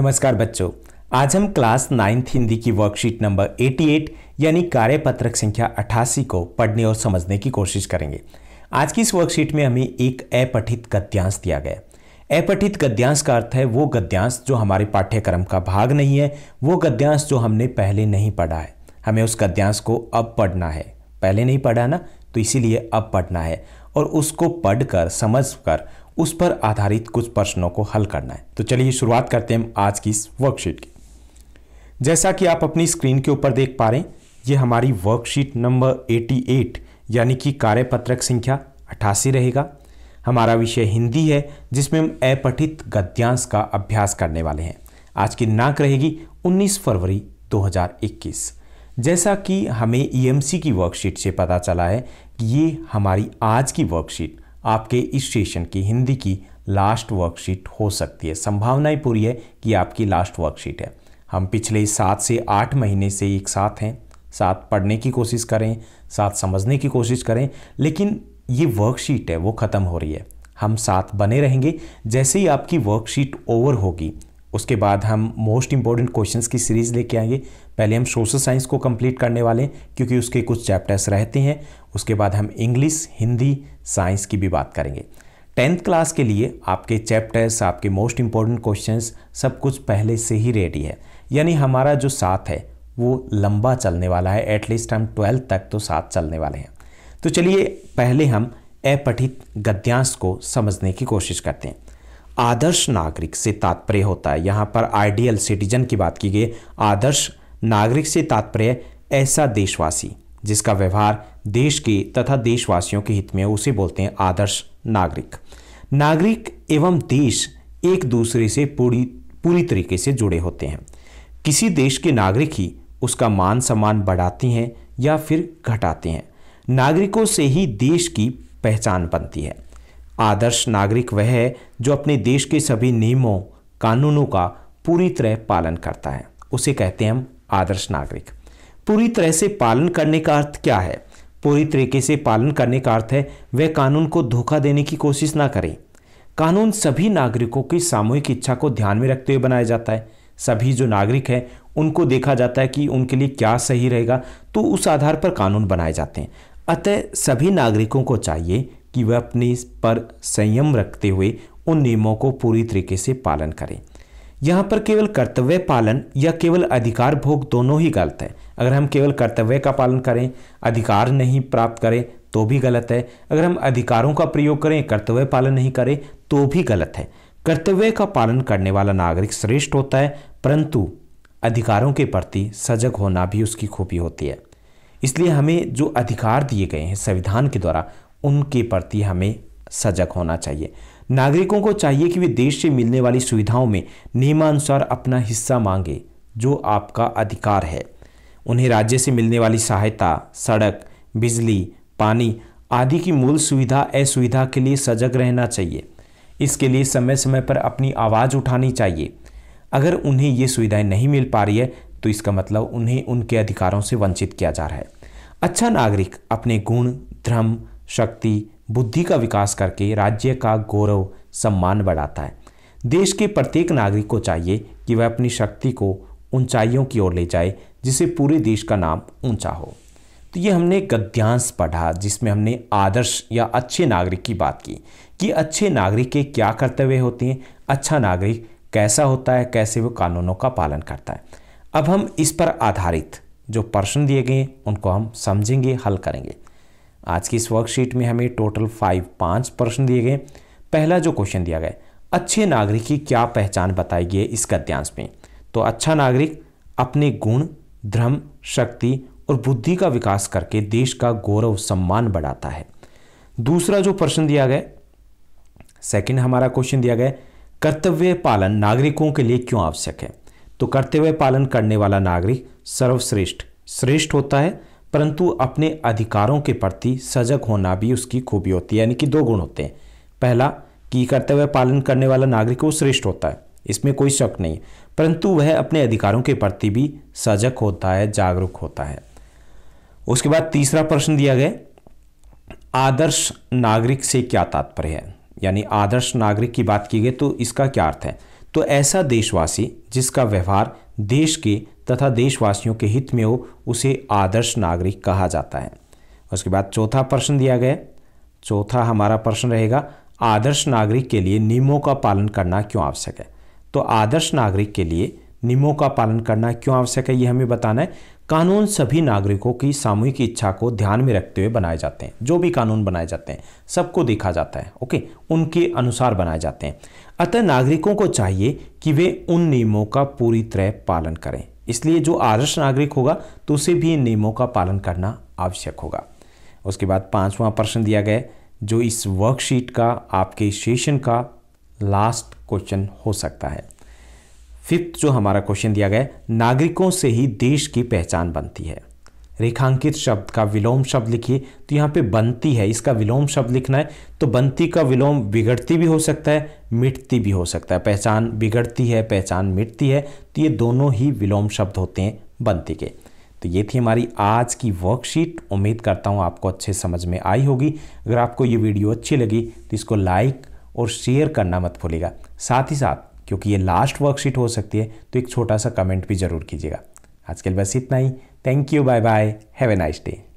नमस्कार बच्चों आज हम क्लास नाइन्थ हिंदी की वर्कशीट नंबर 88 यानी कार्यपत्रक संख्या 88 को पढ़ने और समझने की कोशिश करेंगे आज की इस वर्कशीट में हमें एक अपठित गद्यांश दिया गया अपठित गद्यांश का अर्थ है वो गद्यांश जो हमारे पाठ्यक्रम का भाग नहीं है वो गद्यांश जो हमने पहले नहीं पढ़ा है हमें उस गद्यांश को अब पढ़ना है पहले नहीं पढ़ा ना तो इसीलिए अब पढ़ना है और उसको पढ़कर समझकर उस पर आधारित कुछ प्रश्नों को हल करना है तो चलिए शुरुआत करते हैं आज की इस वर्कशीट की जैसा कि आप अपनी स्क्रीन के ऊपर देख पा रहे हैं ये हमारी वर्कशीट नंबर 88 यानी कि कार्यपत्रक संख्या अठासी रहेगा हमारा विषय हिंदी है जिसमें हम अपठित गद्यांश का अभ्यास करने वाले हैं आज की नाक रहेगी 19 फरवरी 2021 जैसा कि हमें ईएमसी e की वर्कशीट से पता चला है कि ये हमारी आज की वर्कशीट आपके इस सेशन की हिंदी की लास्ट वर्कशीट हो सकती है संभावनाएं पूरी है कि आपकी लास्ट वर्कशीट है हम पिछले सात से आठ महीने से एक साथ हैं साथ पढ़ने की कोशिश करें साथ समझने की कोशिश करें लेकिन ये वर्कशीट है वो ख़त्म हो रही है हम साथ बने रहेंगे जैसे ही आपकी वर्कशीट ओवर होगी उसके बाद हम मोस्ट इंपॉर्टेंट क्वेश्चंस की सीरीज़ लेके आएंगे पहले हम सोशल साइंस को कंप्लीट करने वाले हैं क्योंकि उसके कुछ चैप्टर्स रहते हैं उसके बाद हम इंग्लिश हिंदी साइंस की भी बात करेंगे टेंथ क्लास के लिए आपके चैप्टर्स आपके मोस्ट इंपॉर्टेंट क्वेश्चंस सब कुछ पहले से ही रेडी है यानी हमारा जो साथ है वो लंबा चलने वाला है एटलीस्ट हम ट्वेल्थ तक तो साथ चलने वाले हैं तो चलिए पहले हम अपठित गद्यांश को समझने की कोशिश करते हैं आदर्श नागरिक से तात्पर्य होता है यहाँ पर आइडियल सिटीजन की बात की गई आदर्श नागरिक से तात्पर्य ऐसा देशवासी जिसका व्यवहार देश के तथा देशवासियों के हित में उसे बोलते हैं आदर्श नागरिक नागरिक एवं देश एक दूसरे से पूरी पूरी तरीके से जुड़े होते हैं किसी देश के नागरिक ही उसका मान सम्मान बढ़ाते हैं या फिर घटाते हैं नागरिकों से ही देश की पहचान बनती है आदर्श नागरिक वह है जो अपने देश के सभी नियमों कानूनों का पूरी तरह पालन करता है उसे कहते हैं हम आदर्श नागरिक पूरी तरह से पालन करने का अर्थ क्या है पूरी तरीके से पालन करने का अर्थ है वह कानून को धोखा देने की कोशिश ना करें कानून सभी नागरिकों की सामूहिक इच्छा को ध्यान में रखते हुए बनाया जाता है सभी जो नागरिक हैं उनको देखा जाता है कि उनके लिए क्या सही रहेगा तो उस आधार पर कानून बनाए जाते हैं अतः सभी नागरिकों को चाहिए कि वह अपने पर संयम रखते हुए उन नियमों को पूरी तरीके से पालन करें यहाँ पर केवल कर्तव्य पालन या केवल अधिकार भोग दोनों ही गलत है अगर हम केवल कर्तव्य का पालन करें अधिकार नहीं प्राप्त करें तो भी गलत है अगर हम अधिकारों का प्रयोग करें कर्तव्य पालन नहीं करें तो भी गलत है कर्तव्य का पालन करने वाला नागरिक श्रेष्ठ होता है परंतु अधिकारों के प्रति सजग होना भी उसकी खूबी होती है इसलिए हमें जो अधिकार दिए गए हैं संविधान के द्वारा उनके प्रति हमें सजग होना चाहिए नागरिकों को चाहिए कि वे देश से मिलने वाली सुविधाओं में नियमानुसार अपना हिस्सा मांगे जो आपका अधिकार है उन्हें राज्य से मिलने वाली सहायता सड़क बिजली पानी आदि की मूल सुविधा असुविधा के लिए सजग रहना चाहिए इसके लिए समय समय पर अपनी आवाज़ उठानी चाहिए अगर उन्हें ये सुविधाएं नहीं मिल पा रही है तो इसका मतलब उन्हें उनके अधिकारों से वंचित किया जा रहा है अच्छा नागरिक अपने गुण धर्म शक्ति बुद्धि का विकास करके राज्य का गौरव सम्मान बढ़ाता है देश के प्रत्येक नागरिक को चाहिए कि वह अपनी शक्ति को ऊंचाइयों की ओर ले जाए जिससे पूरे देश का नाम ऊंचा हो तो ये हमने गद्यांश पढ़ा जिसमें हमने आदर्श या अच्छे नागरिक की बात की कि अच्छे नागरिक के क्या कर्तव्य होते हैं अच्छा नागरिक कैसा होता है कैसे वो कानूनों का पालन करता है अब हम इस पर आधारित जो प्रश्न दिए गए उनको हम समझेंगे हल करेंगे आज की इस वर्कशीट में हमें टोटल फाइव पांच प्रश्न दिए गए पहला जो क्वेश्चन दिया गया अच्छे नागरिक की क्या पहचान बताई गई इस गद्यांश में तो अच्छा नागरिक अपने गुण धर्म शक्ति और बुद्धि का विकास करके देश का गौरव सम्मान बढ़ाता है दूसरा जो प्रश्न दिया गया सेकंड हमारा क्वेश्चन दिया गया कर्तव्य पालन नागरिकों के लिए क्यों आवश्यक है तो कर्तव्य पालन करने वाला नागरिक सर्वश्रेष्ठ श्रेष्ठ होता है परंतु अपने अधिकारों के प्रति सजग होना भी उसकी खूबी होती है यानी कि दो गुण होते हैं पहला कि कर्तव्य पालन करने वाला नागरिक वो श्रेष्ठ होता है इसमें कोई शक नहीं परंतु वह अपने अधिकारों के प्रति भी सजग होता है जागरूक होता है उसके बाद तीसरा प्रश्न दिया गया आदर्श नागरिक से क्या तात्पर्य है यानी आदर्श नागरिक की बात की गई तो इसका क्या अर्थ है तो ऐसा देशवासी जिसका व्यवहार देश के तथा देशवासियों के हित में हो उसे आदर्श नागरिक कहा जाता है उसके बाद चौथा प्रश्न दिया गया चौथा हमारा प्रश्न रहेगा आदर्श नागरिक के लिए नियमों का पालन करना क्यों आवश्यक है तो आदर्श नागरिक के लिए नियमों का पालन करना क्यों आवश्यक है ये हमें बताना है कानून सभी नागरिकों की सामूहिक इच्छा को ध्यान में रखते हुए बनाए जाते हैं जो भी कानून बनाए जाते हैं सबको देखा जाता है ओके उनके अनुसार बनाए जाते हैं अतः नागरिकों को चाहिए कि वे उन नियमों का पूरी तरह पालन करें इसलिए जो आदर्श नागरिक होगा तो उसे भी इन नियमों का पालन करना आवश्यक होगा उसके बाद पांचवा प्रश्न दिया गया जो इस वर्कशीट का आपके सेशन का लास्ट क्वेश्चन हो सकता है फिफ्थ जो हमारा क्वेश्चन दिया गया नागरिकों से ही देश की पहचान बनती है रेखांकित शब्द का विलोम शब्द लिखिए तो यहाँ पे बनती है इसका विलोम शब्द लिखना है तो बनती का विलोम बिगड़ती भी हो सकता है मिटती भी हो सकता है पहचान बिगड़ती है पहचान मिटती है तो ये दोनों ही विलोम शब्द होते हैं बनती के तो ये थी हमारी आज की वर्कशीट उम्मीद करता हूँ आपको अच्छे समझ में आई होगी अगर आपको ये वीडियो अच्छी लगी तो इसको लाइक और शेयर करना मत भूलिएगा साथ ही साथ क्योंकि ये लास्ट वर्कशीट हो सकती है तो एक छोटा सा कमेंट भी ज़रूर कीजिएगा आज के लिए बस इतना ही thank you bye bye have a nice day